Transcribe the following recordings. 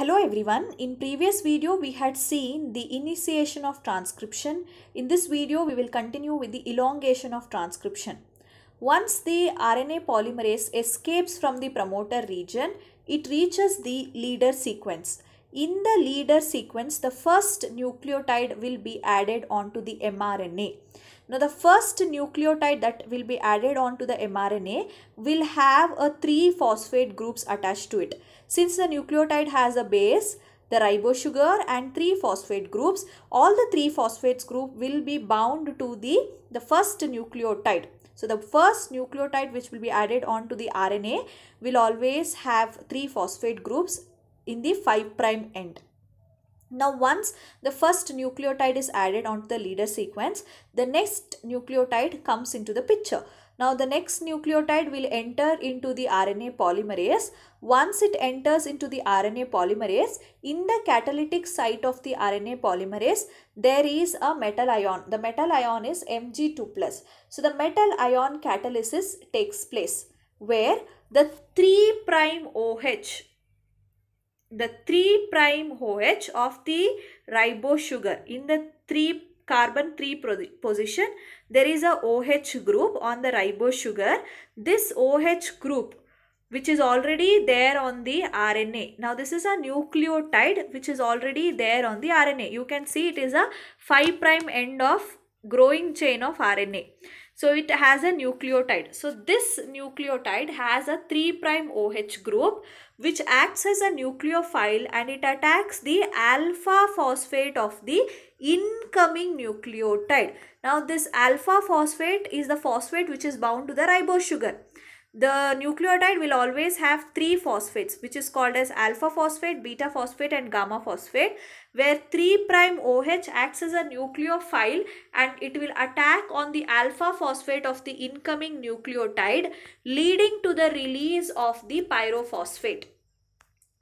Hello everyone, in previous video we had seen the initiation of transcription. In this video we will continue with the elongation of transcription. Once the RNA polymerase escapes from the promoter region, it reaches the leader sequence. In the leader sequence, the first nucleotide will be added onto the mRNA. Now the first nucleotide that will be added on to the mRNA will have a three phosphate groups attached to it. Since the nucleotide has a base, the ribose sugar and three phosphate groups, all the three phosphates group will be bound to the, the first nucleotide. So the first nucleotide which will be added on to the RNA will always have three phosphate groups in the 5 prime end. Now once the first nucleotide is added onto the leader sequence, the next nucleotide comes into the picture. Now the next nucleotide will enter into the RNA polymerase. Once it enters into the RNA polymerase, in the catalytic site of the RNA polymerase, there is a metal ion. The metal ion is Mg2+. So the metal ion catalysis takes place where the 3' OH the 3 prime OH of the ribose sugar. In the 3 carbon 3 position, there is a OH group on the ribose sugar. This OH group which is already there on the RNA. Now this is a nucleotide which is already there on the RNA. You can see it is a 5 prime end of growing chain of RNA. So it has a nucleotide. So this nucleotide has a 3' OH group which acts as a nucleophile and it attacks the alpha phosphate of the incoming nucleotide. Now this alpha phosphate is the phosphate which is bound to the ribose sugar the nucleotide will always have three phosphates which is called as alpha phosphate, beta phosphate and gamma phosphate where 3' OH acts as a nucleophile and it will attack on the alpha phosphate of the incoming nucleotide leading to the release of the pyrophosphate.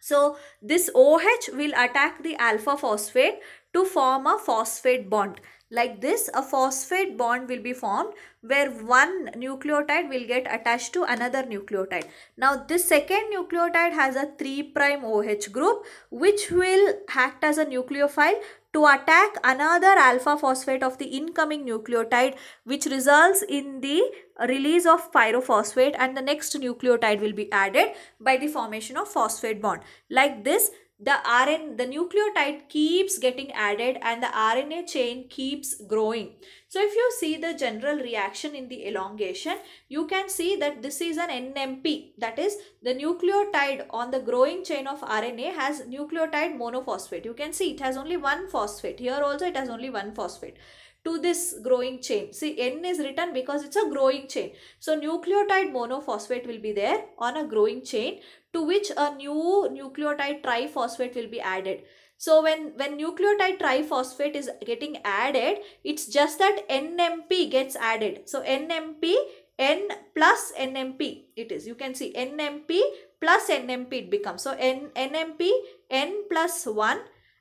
So this OH will attack the alpha phosphate to form a phosphate bond. Like this, a phosphate bond will be formed where one nucleotide will get attached to another nucleotide. Now, this second nucleotide has a 3' OH group which will act as a nucleophile to attack another alpha phosphate of the incoming nucleotide which results in the release of pyrophosphate and the next nucleotide will be added by the formation of phosphate bond. Like this, the RN, the nucleotide keeps getting added and the RNA chain keeps growing. So if you see the general reaction in the elongation, you can see that this is an NMP. That is the nucleotide on the growing chain of RNA has nucleotide monophosphate. You can see it has only one phosphate. Here also it has only one phosphate to this growing chain. See, N is written because it's a growing chain. So, nucleotide monophosphate will be there on a growing chain to which a new nucleotide triphosphate will be added. So, when, when nucleotide triphosphate is getting added, it's just that NMP gets added. So, NMP, N plus NMP it is. You can see NMP plus NMP it becomes. So, N, NMP, N plus 1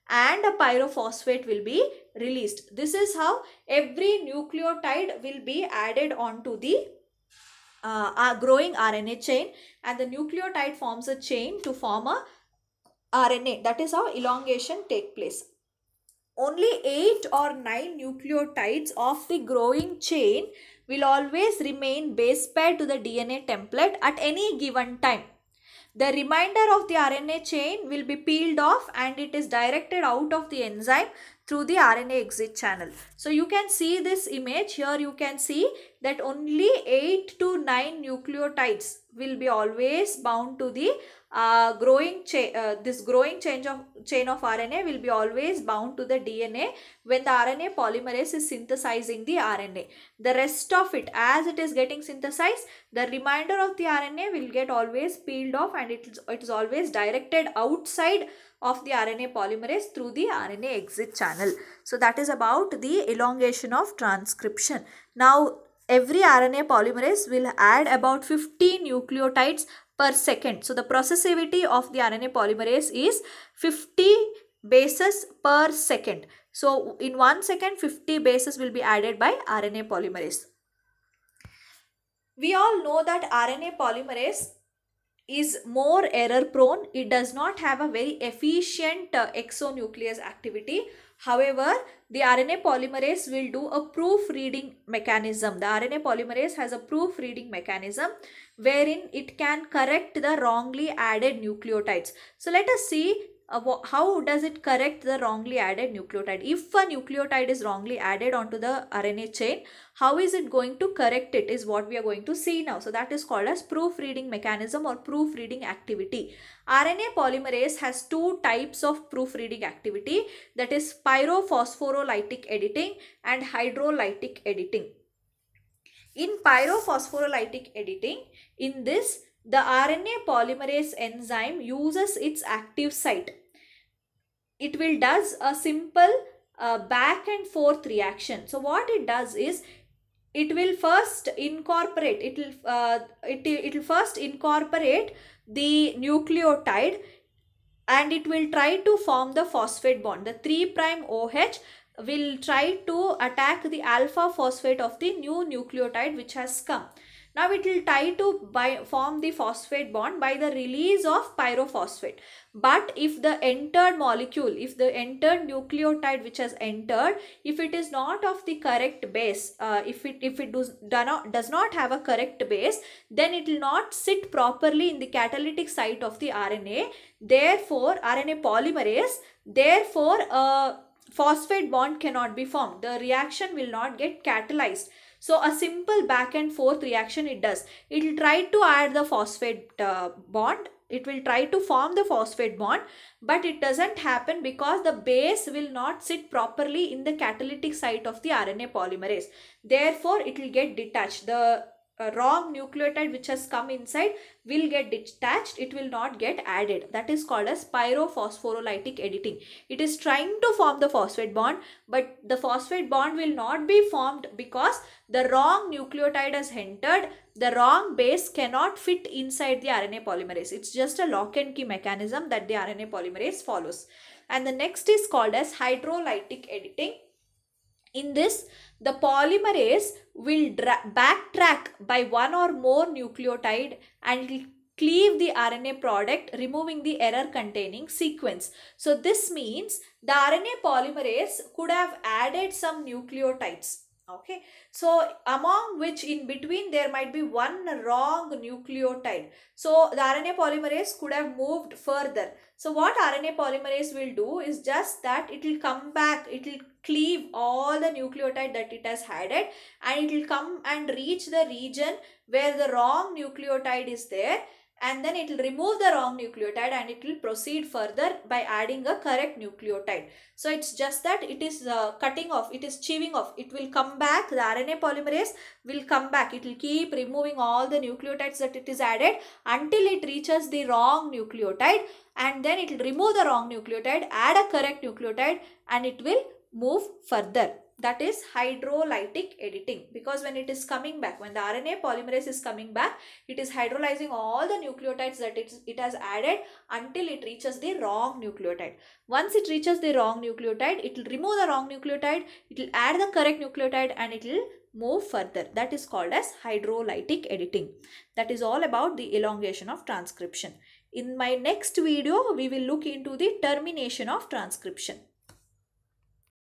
and a pyrophosphate will be released. This is how every nucleotide will be added onto the uh, growing RNA chain and the nucleotide forms a chain to form a RNA. That is how elongation take place. Only 8 or 9 nucleotides of the growing chain will always remain base pair to the DNA template at any given time. The remainder of the RNA chain will be peeled off and it is directed out of the enzyme through the RNA exit channel. So you can see this image here you can see that only 8 to 9 nucleotides will be always bound to the uh, growing uh, this growing change of chain of RNA will be always bound to the DNA when the RNA polymerase is synthesizing the RNA. The rest of it as it is getting synthesized the remainder of the RNA will get always peeled off and it is, it is always directed outside of the RNA polymerase through the RNA exit channel. So that is about the elongation of transcription. Now every RNA polymerase will add about 50 nucleotides per second. So the processivity of the RNA polymerase is 50 bases per second. So in one second 50 bases will be added by RNA polymerase. We all know that RNA polymerase is more error prone. It does not have a very efficient uh, exonuclease activity However, the RNA polymerase will do a proofreading mechanism. The RNA polymerase has a proofreading mechanism wherein it can correct the wrongly added nucleotides. So let us see uh, how does it correct the wrongly added nucleotide? If a nucleotide is wrongly added onto the RNA chain, how is it going to correct it is what we are going to see now. So that is called as proofreading mechanism or proofreading activity. RNA polymerase has two types of proofreading activity that is pyrophosphorolytic editing and hydrolytic editing. In pyrophosphorolytic editing, in this the RNA polymerase enzyme uses its active site. It will does a simple uh, back and forth reaction. So what it does is it will first incorporate it will uh, it it will first incorporate the nucleotide and it will try to form the phosphate bond. The 3 prime OH will try to attack the alpha phosphate of the new nucleotide which has come. Now it will tie to by, form the phosphate bond by the release of pyrophosphate. But if the entered molecule, if the entered nucleotide which has entered, if it is not of the correct base, uh, if it if it does, does not have a correct base, then it will not sit properly in the catalytic site of the RNA. Therefore, RNA polymerase, therefore, uh, phosphate bond cannot be formed. The reaction will not get catalyzed. So a simple back and forth reaction it does. It will try to add the phosphate uh, bond it will try to form the phosphate bond but it doesn't happen because the base will not sit properly in the catalytic site of the RNA polymerase. Therefore, it will get detached. The a wrong nucleotide which has come inside will get detached it will not get added that is called as pyrophosphorolytic editing it is trying to form the phosphate bond but the phosphate bond will not be formed because the wrong nucleotide has entered the wrong base cannot fit inside the RNA polymerase it's just a lock and key mechanism that the RNA polymerase follows and the next is called as hydrolytic editing in this, the polymerase will backtrack by one or more nucleotide and cleave the RNA product removing the error containing sequence. So this means the RNA polymerase could have added some nucleotides okay so among which in between there might be one wrong nucleotide so the rna polymerase could have moved further so what rna polymerase will do is just that it will come back it will cleave all the nucleotide that it has added and it will come and reach the region where the wrong nucleotide is there and then it will remove the wrong nucleotide and it will proceed further by adding a correct nucleotide. So it's just that it is uh, cutting off, it is chewing off, it will come back, the RNA polymerase will come back, it will keep removing all the nucleotides that it is added until it reaches the wrong nucleotide and then it will remove the wrong nucleotide, add a correct nucleotide and it will move further that is hydrolytic editing because when it is coming back when the RNA polymerase is coming back it is hydrolyzing all the nucleotides that it, it has added until it reaches the wrong nucleotide. Once it reaches the wrong nucleotide it will remove the wrong nucleotide it will add the correct nucleotide and it will move further that is called as hydrolytic editing. That is all about the elongation of transcription. In my next video we will look into the termination of transcription.